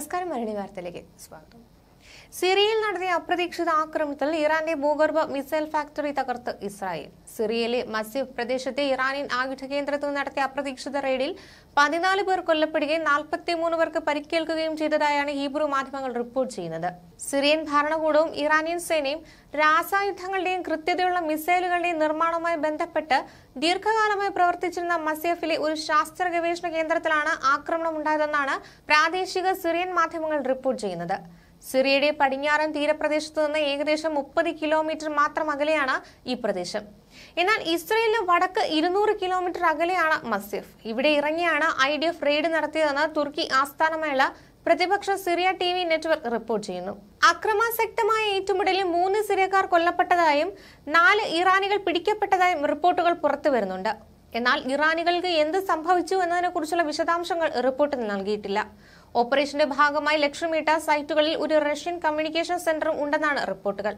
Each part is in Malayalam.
നമസ്കാരം മരണി വാർത്തയിലേക്ക് സ്വാഗതം സിറിയയിൽ നടത്തിയ അപ്രതീക്ഷിത ആക്രമണത്തിൽ ഇറാന്റെ ഭൂഗർഭ മിസൈൽ ഫാക്ടറി തകർത്ത് ഇസ്രായേൽ സിറിയയിലെ മസീഫ് പ്രദേശത്തെ ഇറാനിയൻ ആയുധ കേന്ദ്രത്തിൽ നടത്തിയ അപ്രതീക്ഷിത റെയ്ഡിൽ പതിനാല് പേർ കൊല്ലപ്പെടുകയും നാൽപ്പത്തിമൂന്ന് പേർക്ക് പരിക്കേൽക്കുകയും ചെയ്തതായാണ് ഹീബ്രു മാധ്യമങ്ങൾ റിപ്പോർട്ട് ചെയ്യുന്നത് സിറിയൻ ഭരണകൂടവും ഇറാനിയൻ സേനയും രാസായുധങ്ങളുടെയും കൃത്യതയുള്ള മിസൈലുകളുടെയും നിർമ്മാണവുമായി ബന്ധപ്പെട്ട് ദീർഘകാലമായി പ്രവർത്തിച്ചിരുന്ന മസ്യഫിലെ ഒരു ശാസ്ത്ര ഗവേഷണ കേന്ദ്രത്തിലാണ് ആക്രമണം ഉണ്ടായതെന്നാണ് പ്രാദേശിക സിറിയൻ മാധ്യമങ്ങൾ റിപ്പോർട്ട് ചെയ്യുന്നത് സിറിയയുടെ പടിഞ്ഞാറൻ തീരപ്രദേശത്ത് നിന്ന് ഏകദേശം മുപ്പത് കിലോമീറ്റർ മാത്രം അകലെയാണ് ഈ പ്രദേശം എന്നാൽ ഇസ്രയേലിന് വടക്ക് ഇരുന്നൂറ് കിലോമീറ്റർ അകലെയാണ് മസിഫ് ഇവിടെ ഇറങ്ങിയാണ് ഐ ഡി എഫ് റെയ്ഡ് നടത്തിയതെന്ന് തുർക്കി ആസ്ഥാനമായുള്ള പ്രതിപക്ഷ Syria T V network report ചെയ്യുന്നു അക്രമാസക്തമായ ഏറ്റുമുട്ടലിൽ മൂന്ന് സിറിയക്കാർ കൊല്ലപ്പെട്ടതായും നാല് ഇറാനികൾ പിടിക്കപ്പെട്ടതായും റിപ്പോർട്ടുകൾ പുറത്തു വരുന്നുണ്ട് എന്നാൽ ഇറാനികൾക്ക് എന്ത് സംഭവിച്ചു എന്നതിനെക്കുറിച്ചുള്ള വിശദാംശങ്ങൾ റിപ്പോർട്ടിൽ നൽകിയിട്ടില്ല ഓപ്പറേഷന്റെ ഭാഗമായി ലക്ഷ്യമിട്ട സൈറ്റുകളിൽ ഒരു റഷ്യൻ കമ്മ്യൂണിക്കേഷൻ സെന്ററും ഉണ്ടെന്നാണ് റിപ്പോർട്ടുകൾ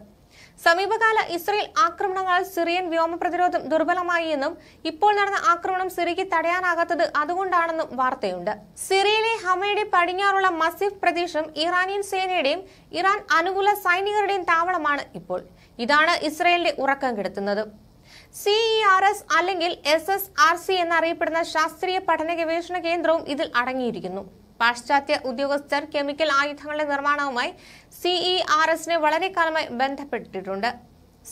സമീപകാല ഇസ്രയേൽ ആക്രമണങ്ങളാൽ സിറിയൻ വ്യോമ പ്രതിരോധം ദുർബലമായി എന്നും ഇപ്പോൾ നടന്ന ആക്രമണം സിറിയയ്ക്ക് തടയാനാകാത്തത് അതുകൊണ്ടാണെന്നും വാർത്തയുണ്ട് സിറിയയിലെ ഹമയുടെ പടിഞ്ഞാറുള്ള മസീഫ് പ്രദേശം ഇറാനിയൻ സേനയുടെയും ഇറാൻ അനുകൂല സൈനികരുടെയും താവളമാണ് ഇപ്പോൾ ഇതാണ് ഇസ്രയേലിന്റെ ഉറക്കം കെടുത്തുന്നത് സി ആർ എസ് അല്ലെങ്കിൽ എസ് എസ് ആർ സി എന്നറിയപ്പെടുന്ന ശാസ്ത്രീയ പഠന ഗവേഷണ കേന്ദ്രവും ഇതിൽ അടങ്ങിയിരിക്കുന്നു പാശ്ചാത്യ ഉദ്യോഗസ്ഥർ കെമിക്കൽ ആയുധങ്ങളുടെ നിർമ്മാണവുമായി സിഇ ആർ എസിനെ വളരെ കാലമായി ബന്ധപ്പെട്ടിട്ടുണ്ട്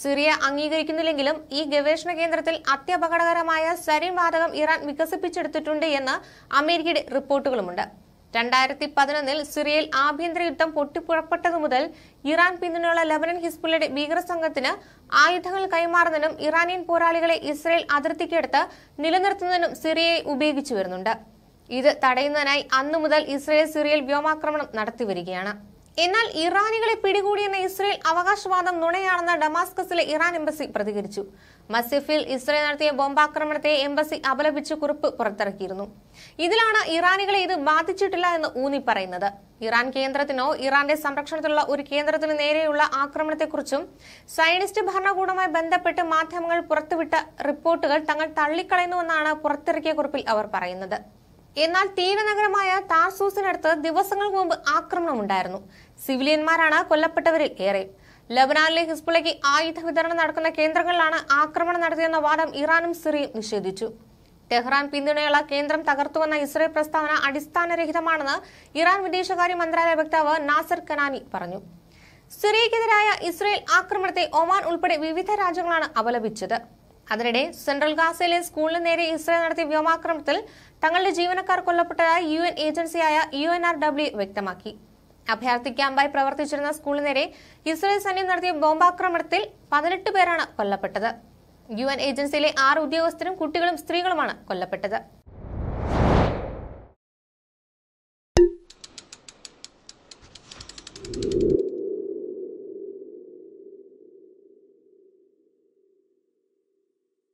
സിറിയ അംഗീകരിക്കുന്നില്ലെങ്കിലും ഈ ഗവേഷണ കേന്ദ്രത്തിൽ അത്യപകടകരമായ സരിൻ വാതകം ഇറാൻ വികസിപ്പിച്ചെടുത്തിട്ടുണ്ട് എന്ന് അമേരിക്കയുടെ റിപ്പോർട്ടുകളുമുണ്ട് രണ്ടായിരത്തി പതിനൊന്നിൽ സിറിയയിൽ ആഭ്യന്തര യുദ്ധം പൊട്ടിപ്പുറപ്പെട്ടതു മുതൽ ഇറാൻ പിന്തുണയുള്ള ലബനൻ ഹിസ്ബുള്ളയുടെ ഭീകരസംഘത്തിന് ആയുധങ്ങൾ കൈമാറുന്നതിനും ഇറാനിയൻ പോരാളികളെ ഇസ്രയേൽ അതിർത്തിക്കെടുത്ത് നിലനിർത്തുന്നതിനും സിറിയയെ ഉപയോഗിച്ചു വരുന്നുണ്ട് ഇത് തടയുന്നതിനായി അന്നു മുതൽ ഇസ്രയേൽ സിറിയൽ വ്യോമാക്രമണം നടത്തിവരികയാണ് എന്നാൽ ഇറാനികളെ പിടികൂടിയെന്ന ഇസ്രയേൽ അവകാശവാദം നുണയാണെന്ന് ഡമാസ്കസിലെ ഇറാൻ എംബസി പ്രതികരിച്ചു മസിഫിൽ ഇസ്രയേൽ നടത്തിയ ബോംബാക്രമണത്തെ എംബസി അപലപിച്ച് കുറിപ്പ് പുറത്തിറക്കിയിരുന്നു ഇതിലാണ് ഇറാനികളെ ഇത് ബാധിച്ചിട്ടില്ല എന്ന് ഊന്നി പറയുന്നത് ഇറാൻ കേന്ദ്രത്തിനോ ഇറാന്റെ സംരക്ഷണത്തിലുള്ള ഒരു കേന്ദ്രത്തിനു നേരെയുള്ള ആക്രമണത്തെക്കുറിച്ചും സയനിസ്റ്റ് ഭരണകൂടവുമായി ബന്ധപ്പെട്ട് മാധ്യമങ്ങൾ പുറത്തുവിട്ട റിപ്പോർട്ടുകൾ തങ്ങൾ തള്ളിക്കളയുന്നുവെന്നാണ് പുറത്തിറക്കിയ കുറിപ്പിൽ അവർ പറയുന്നത് എന്നാൽ തീരനഗരമായ താർസൂസിനടുത്ത് ദിവസങ്ങൾക്ക് മുമ്പ് ആക്രമണമുണ്ടായിരുന്നു സിവിലിയന്മാരാണ് കൊല്ലപ്പെട്ടവരിൽ ഏറെ ലബനാനിലെ ഹിസ്ബുളയ്ക്ക് ആയുധ വിതരണം നടക്കുന്ന കേന്ദ്രങ്ങളിലാണ് ആക്രമണം നടത്തിയെന്ന വാദം ഇറാനും സിറിയയും നിഷേധിച്ചു ടെഹ്റാൻ പിന്തുണയുള്ള കേന്ദ്രം തകർത്തുവെന്ന ഇസ്രയേൽ പ്രസ്താവന അടിസ്ഥാനരഹിതമാണെന്ന് ഇറാൻ വിദേശകാര്യ മന്ത്രാലയ വക്താവ് നാസർ കനാനി പറഞ്ഞു സിറിയക്കെതിരായ ഇസ്രയേൽ ആക്രമണത്തെ ഒമാൻ ഉൾപ്പെടെ വിവിധ രാജ്യങ്ങളാണ് അപലപിച്ചത് അതിനിടെ സെൻട്രൽ ഗാസയിലെ സ്കൂളിന് നേരെ ഇസ്രായേൽ നടത്തിയ വ്യോമാക്രമണത്തിൽ തങ്ങളുടെ ജീവനക്കാർ കൊല്ലപ്പെട്ടതായി യു എൻ ഏജൻസിയായ യു എൻ ആർ ഡബ്ല്യു വ്യക്തമാക്കി അഭയാർത്ഥി ക്യാമ്പായി പ്രവർത്തിച്ചിരുന്ന സ്കൂളിന് നേരെ ഇസ്രായേൽ സൈന്യം നടത്തിയ ബോംബാക്രമണത്തിൽ പതിനെട്ട് പേരാണ് കൊല്ലപ്പെട്ടത് യു എൻ ഏജൻസിയിലെ ആറ് ഉദ്യോഗസ്ഥരും കുട്ടികളും സ്ത്രീകളുമാണ് കൊല്ലപ്പെട്ടത്